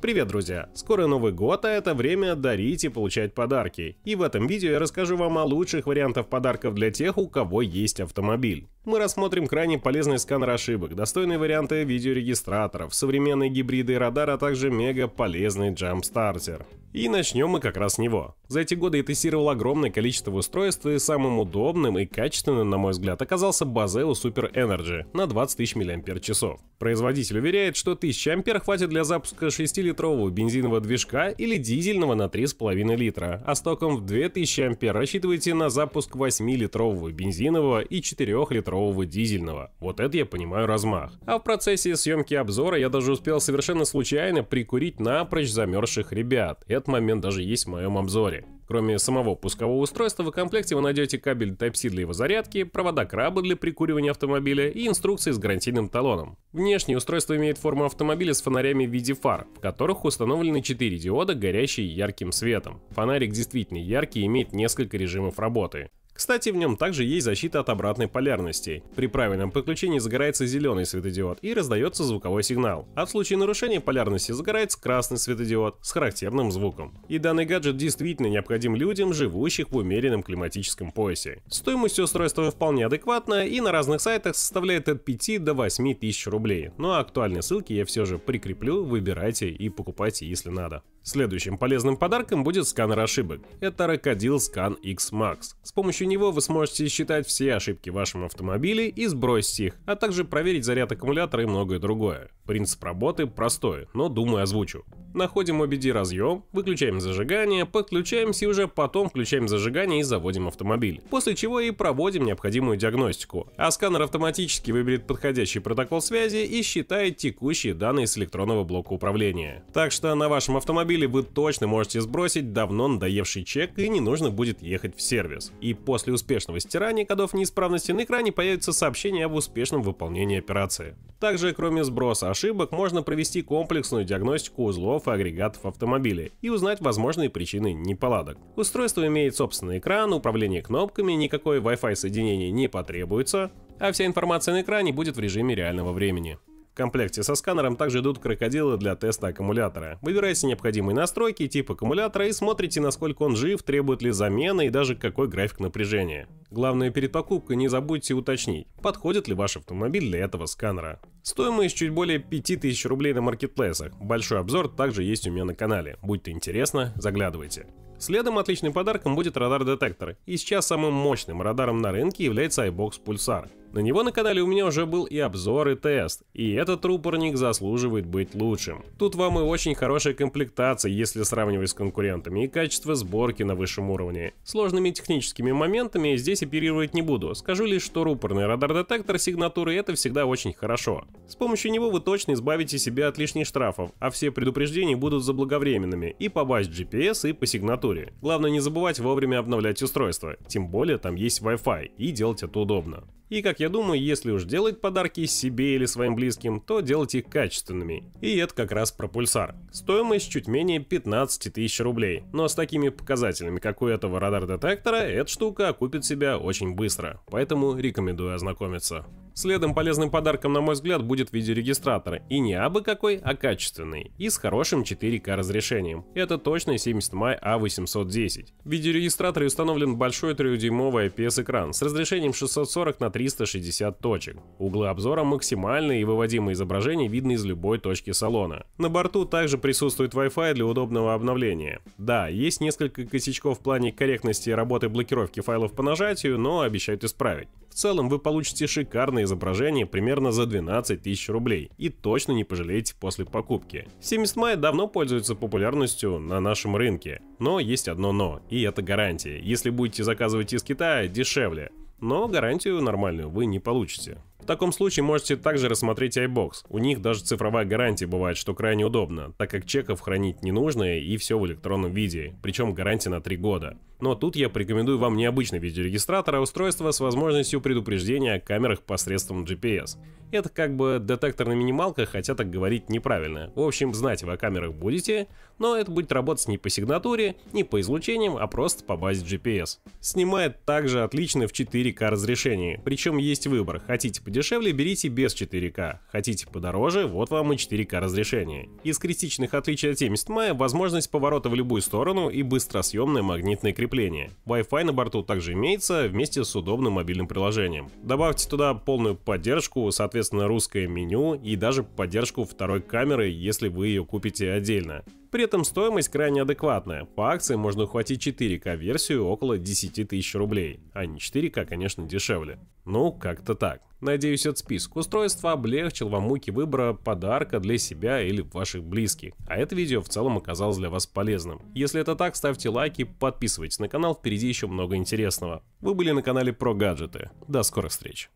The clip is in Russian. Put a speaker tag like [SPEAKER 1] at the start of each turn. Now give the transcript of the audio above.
[SPEAKER 1] Привет, друзья! Скоро Новый год, а это время дарить и получать подарки. И в этом видео я расскажу вам о лучших вариантах подарков для тех, у кого есть автомобиль. Мы рассмотрим крайне полезный сканер ошибок, достойные варианты видеорегистраторов, современные гибриды и радар, а также мега полезный Джам-стартер. И начнем мы как раз с него. За эти годы я тестировал огромное количество устройств, и самым удобным и качественным, на мой взгляд, оказался Bazeo Super Energy на 20 000 мАч. Производитель уверяет, что 1000 ампер хватит для запуска 6 двухлитрового бензинового движка или дизельного на 3,5 литра, а с током в 2000 ампер рассчитывайте на запуск 8-литрового бензинового и 4-литрового дизельного. Вот это я понимаю размах. А в процессе съемки обзора я даже успел совершенно случайно прикурить напрочь замерзших ребят. Этот момент даже есть в моем обзоре. Кроме самого пускового устройства, в комплекте вы найдете кабель Type-C для его зарядки, провода краба для прикуривания автомобиля и инструкции с гарантийным талоном. Внешнее устройство имеет форму автомобиля с фонарями в виде фар, в которых установлены 4 диода, горящие ярким светом. Фонарик действительно яркий и имеет несколько режимов работы. Кстати, в нем также есть защита от обратной полярности. При правильном подключении загорается зеленый светодиод и раздается звуковой сигнал, а в случае нарушения полярности загорается красный светодиод с характерным звуком. И данный гаджет действительно необходим людям, живущих в умеренном климатическом поясе. Стоимость устройства вполне адекватна и на разных сайтах составляет от 5 до 8 тысяч рублей, но ну а актуальные ссылки я все же прикреплю, выбирайте и покупайте если надо. Следующим полезным подарком будет сканер ошибок. Это Rocodil Scan X Max. С помощью него вы сможете считать все ошибки в вашем автомобиле и сбросить их, а также проверить заряд аккумулятора и многое другое. Принцип работы простой, но думаю озвучу. Находим OBD разъем, выключаем зажигание, подключаемся и уже потом включаем зажигание и заводим автомобиль. После чего и проводим необходимую диагностику. А сканер автоматически выберет подходящий протокол связи и считает текущие данные с электронного блока управления. Так что на вашем автомобиле автомобиле вы точно можете сбросить давно надоевший чек и не нужно будет ехать в сервис. И после успешного стирания кодов неисправности на экране появится сообщение об успешном выполнении операции. Также, кроме сброса ошибок, можно провести комплексную диагностику узлов и агрегатов автомобиля и узнать возможные причины неполадок. Устройство имеет собственный экран, управление кнопками, никакое Wi-Fi соединение не потребуется, а вся информация на экране будет в режиме реального времени. В комплекте со сканером также идут крокодилы для теста аккумулятора. Выбирайте необходимые настройки, тип аккумулятора и смотрите, насколько он жив, требует ли замены и даже какой график напряжения. Главное перед покупкой не забудьте уточнить, подходит ли ваш автомобиль для этого сканера. Стоимость чуть более 5000 рублей на маркетплейсах. Большой обзор также есть у меня на канале. Будь то интересно, заглядывайте. Следом отличным подарком будет радар-детектор. И сейчас самым мощным радаром на рынке является iBox Pulsar. На него на канале у меня уже был и обзор, и тест, и этот рупорник заслуживает быть лучшим. Тут вам и очень хорошая комплектация, если сравнивать с конкурентами, и качество сборки на высшем уровне. Сложными техническими моментами здесь оперировать не буду, скажу лишь, что рупорный радар-детектор сигнатуры это всегда очень хорошо. С помощью него вы точно избавите себя от лишних штрафов, а все предупреждения будут заблаговременными и по базе GPS, и по сигнатуре. Главное не забывать вовремя обновлять устройство, тем более там есть Wi-Fi и делать это удобно. И, как я думаю, если уж делать подарки себе или своим близким, то делать их качественными. И это как раз про пульсар. Стоимость чуть менее 15 тысяч рублей, но с такими показателями, как у этого радар-детектора, эта штука окупит себя очень быстро, поэтому рекомендую ознакомиться. Следом полезным подарком, на мой взгляд, будет видеорегистратор. И не абы какой, а качественный. И с хорошим 4К разрешением. Это точно 70 май А810. В видеорегистраторе установлен большой 3-дюймовый IPS-экран а с разрешением 640 на 360 точек. Углы обзора максимальные и выводимые изображения видны из любой точки салона. На борту также присутствует Wi-Fi для удобного обновления. Да, есть несколько косячков в плане корректности работы блокировки файлов по нажатию, но обещают исправить. В целом вы получите шикарный изображение примерно за 12 тысяч рублей и точно не пожалеете после покупки. 7SMI давно пользуется популярностью на нашем рынке, но есть одно но, и это гарантия. Если будете заказывать из Китая, дешевле, но гарантию нормальную вы не получите. В таком случае можете также рассмотреть iBox. У них даже цифровая гарантия бывает, что крайне удобно, так как чеков хранить не нужно и все в электронном виде, причем гарантия на 3 года но тут я порекомендую вам необычный видеорегистратор, а устройство с возможностью предупреждения о камерах посредством GPS. Это как бы детектор на минималках, хотя так говорить неправильно. В общем, знать вы о камерах будете, но это будет работать не по сигнатуре, не по излучениям, а просто по базе GPS. Снимает также отлично в 4К разрешении, причем есть выбор, хотите подешевле, берите без 4К, хотите подороже, вот вам и 4К разрешение. Из критичных отличий от 70 мая возможность поворота в любую сторону и быстросъемная магнитная крепость закрепления. Wi-Fi на борту также имеется вместе с удобным мобильным приложением. Добавьте туда полную поддержку, соответственно русское меню и даже поддержку второй камеры, если вы ее купите отдельно. При этом стоимость крайне адекватная. По акции можно ухватить 4К версию около 10 тысяч рублей, а не 4К, конечно, дешевле. Ну, как-то так. Надеюсь, этот список устройств облегчил вам муки выбора подарка для себя или ваших близких. А это видео в целом оказалось для вас полезным. Если это так, ставьте лайки, подписывайтесь на канал, впереди еще много интересного. Вы были на канале Про Гаджеты. До скорых встреч!